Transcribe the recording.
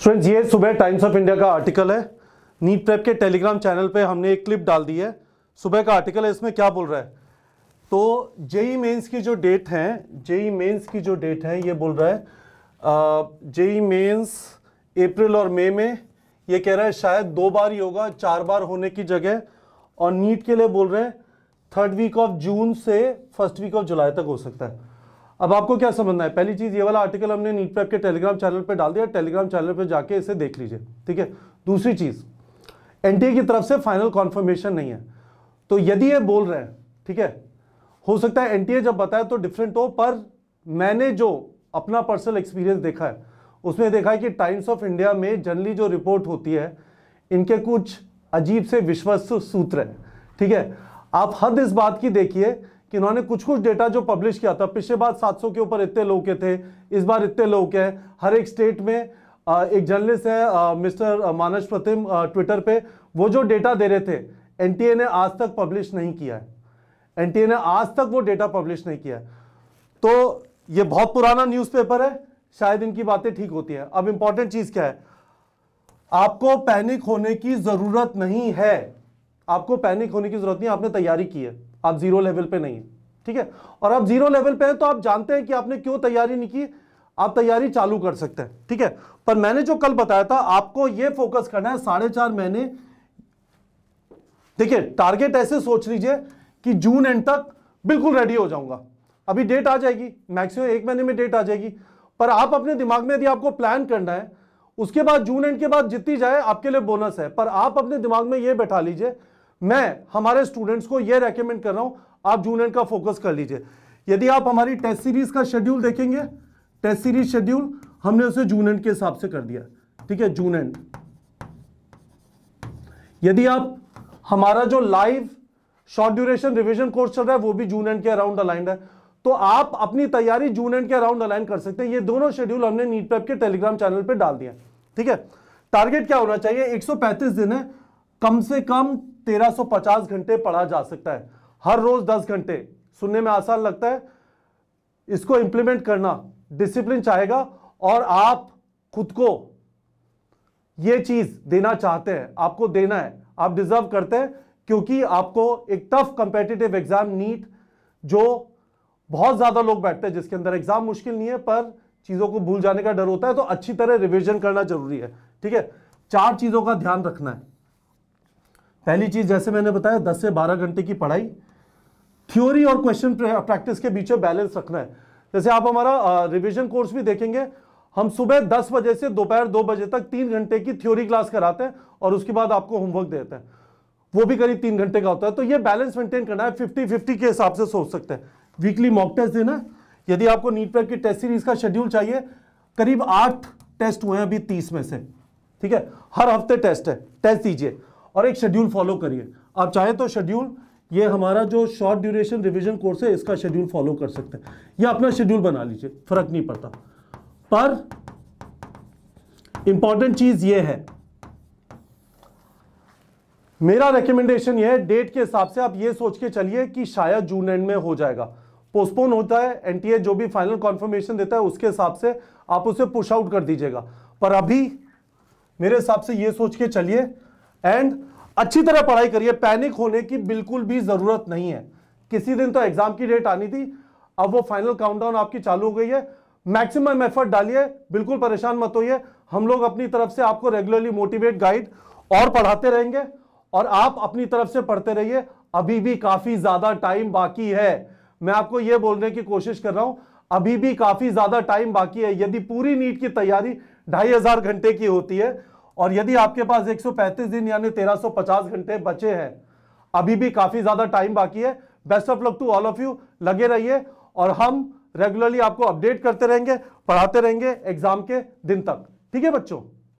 students ये सुबह Times of India का आर्टिकल है नीट प्रेप के टेलीग्राम चैनल पे हमने एक क्लिप डाल दी है सुबह का आर्टिकल है इसमें क्या बोल रहा है तो जेई मेंस e की जो डेट है जेई मेंस की जो डेट है ये बोल रहा है जेई मेंस अप्रैल और मई में ये कह रहा है शायद दो बार ही होगा चार बार होने की जगह और नीट के लिए बोल रहे हैं थर्ड वीक ऑफ जून से फर्स्ट वीक ऑफ जुलाई तक हो सकता है अब आपको क्या समझना है पहली चीज़ ये वाला आर्टिकल हमने नीट प्रेप के टेलीग्राम चैनल पर डाल दिया टेलीग्राम चैनल पर जाके इसे देख लीजिए ठीक है दूसरी चीज़ एनटीए की तरफ से फाइनल कॉन्फर्मेशन नहीं है तो यदि ये बोल रहे हैं ठीक है हो सकता है एनटीए जब बताए तो डिफरेंट हो पर मैंने जो अपना पर्सनल एक्सपीरियंस देखा है उसमें देखा है कि टाइम्स ऑफ इंडिया में जनरली जो रिपोर्ट होती है इनके कुछ अजीब से विश्वस्त सूत्र है ठीक है आप हद इस बात की देखिए कि इन्होंने कुछ कुछ डेटा जो पब्लिश किया था पिछले बार 700 के ऊपर इतने लोग के थे इस बार इतने लोग के हर एक स्टेट में एक जर्नलिस्ट है मिस्टर मानस प्रतिम ट्विटर पे वो जो डेटा दे रहे थे एनटीए ने आज तक पब्लिश नहीं किया है एनटीए ने आज तक वो डेटा पब्लिश नहीं किया है तो ये बहुत पुराना न्यूज़पेपर है शायद इनकी बातें ठीक होती है अब इंपॉर्टेंट चीज़ क्या है आपको पैनिक होने की ज़रूरत नहीं है आपको पैनिक होने की ज़रूरत नहीं आपने तैयारी की है आप जीरो लेवल पे नहीं है ठीक है और आप जीरो लेवल पे हैं तो आप जानते हैं कि आपने क्यों तैयारी नहीं की आप तैयारी चालू कर सकते हैं ठीक है पर मैंने जो कल बताया था आपको यह फोकस करना है साढ़े चार महीने देखिए टारगेट ऐसे सोच लीजिए कि जून एंड तक बिल्कुल रेडी हो जाऊंगा अभी डेट आ जाएगी मैक्सिमम एक महीने में डेट आ जाएगी पर आप अपने दिमाग में यदि आपको प्लान करना है उसके बाद जून एंड के बाद जितनी जाए आपके लिए बोनस है पर आप अपने दिमाग में यह बैठा लीजिए मैं हमारे स्टूडेंट्स को यह रेकमेंड कर रहा हूं आप जून एंड का फोकस कर लीजिए यदि आप हमारी टेस्ट सीरीज का शेड्यूल देखेंगे टेस्ट सीरीज शेड्यूल हमने उसे जून एंड के हिसाब से कर दिया ठीक है जून एंड यदि आप हमारा जो live short duration revision course चल रहा है वो भी जून एंड के अराउंड अलाइंड है तो आप अपनी तैयारी जून एंड के अराउंड अलाइन कर सकते हैं ये दोनों शेड्यूल हमने नीट पैप के टेलीग्राम चैनल पर डाल दिया ठीक है टारगेट क्या होना चाहिए 135 दिन है कम से कम 1350 घंटे पढ़ा जा सकता है हर रोज 10 घंटे सुनने में आसान लगता है इसको इंप्लीमेंट करना डिसिप्लिन चाहेगा और आप खुद को यह चीज देना चाहते हैं आपको देना है आप डिजर्व करते हैं क्योंकि आपको एक टफ कंपेटिटिव एग्जाम नीट जो बहुत ज्यादा लोग बैठते हैं जिसके अंदर एग्जाम मुश्किल नहीं है पर चीजों को भूल जाने का डर होता है तो अच्छी तरह रिविजन करना जरूरी है ठीक है चार चीजों का ध्यान रखना है पहली चीज जैसे मैंने बताया दस से बारह घंटे की पढ़ाई थ्योरी और क्वेश्चन प्रैक्टिस के बीच बैलेंस रखना है जैसे आप हमारा रिविजन कोर्स भी देखेंगे हम सुबह दस बजे से दोपहर दो बजे तक तीन घंटे की थ्योरी क्लास कराते हैं और उसके बाद आपको होमवर्क देते हैं वो भी करीब तीन घंटे का होता है तो ये बैलेंस मेंटेन करना है फिफ्टी फिफ्टी के हिसाब से सोच सकते हैं वीकली मॉक टेस्ट देना यदि आपको नीट पैक की टेस्ट सीरीज का शेड्यूल चाहिए करीब आठ टेस्ट हुए हैं अभी तीस में से ठीक है हर हफ्ते टेस्ट है टेस्ट दीजिए और एक शेड्यूल फॉलो करिए आप चाहे तो शेड्यूल ये हमारा जो शॉर्ट ड्यूरेशन रिविजन कोर्स है इसका शेड्यूल फॉलो कर सकते हैं या अपना शेड्यूल बना लीजिए फर्क नहीं पड़ता पर इंपॉर्टेंट चीज ये है मेरा रिकमेंडेशन ये है डेट के हिसाब से आप ये सोच के चलिए कि शायद जून एंड में हो जाएगा पोस्टपोन होता है एनटीए जो भी फाइनल कॉन्फर्मेशन देता है उसके हिसाब से आप उसे पुश आउट कर दीजिएगा पर अभी मेरे हिसाब से ये सोच के चलिए एंड अच्छी तरह पढ़ाई करिए पैनिक होने की बिल्कुल भी जरूरत नहीं है किसी दिन तो एग्जाम की डेट आनी थी अब वो फाइनल काउंटडाउन आपकी चालू हो गई है मैक्सिमम एफर्ट डालिए बिल्कुल परेशान मत होइए हम लोग अपनी तरफ से आपको रेगुलरली मोटिवेट गाइड और पढ़ाते रहेंगे और आप अपनी तरफ से पढ़ते रहिए अभी भी काफी ज्यादा टाइम बाकी है मैं आपको यह बोलने की कोशिश कर रहा हूं अभी भी काफी ज्यादा टाइम बाकी है यदि पूरी नीट की तैयारी ढाई हजार घंटे की होती है और यदि आपके पास 135 दिन यानी 1350 घंटे बचे हैं अभी भी काफ़ी ज़्यादा टाइम बाकी है best of luck to all of you लगे रहिए और हम रेगुलरली आपको अपडेट करते रहेंगे पढ़ाते रहेंगे एग्जाम के दिन तक ठीक है बच्चों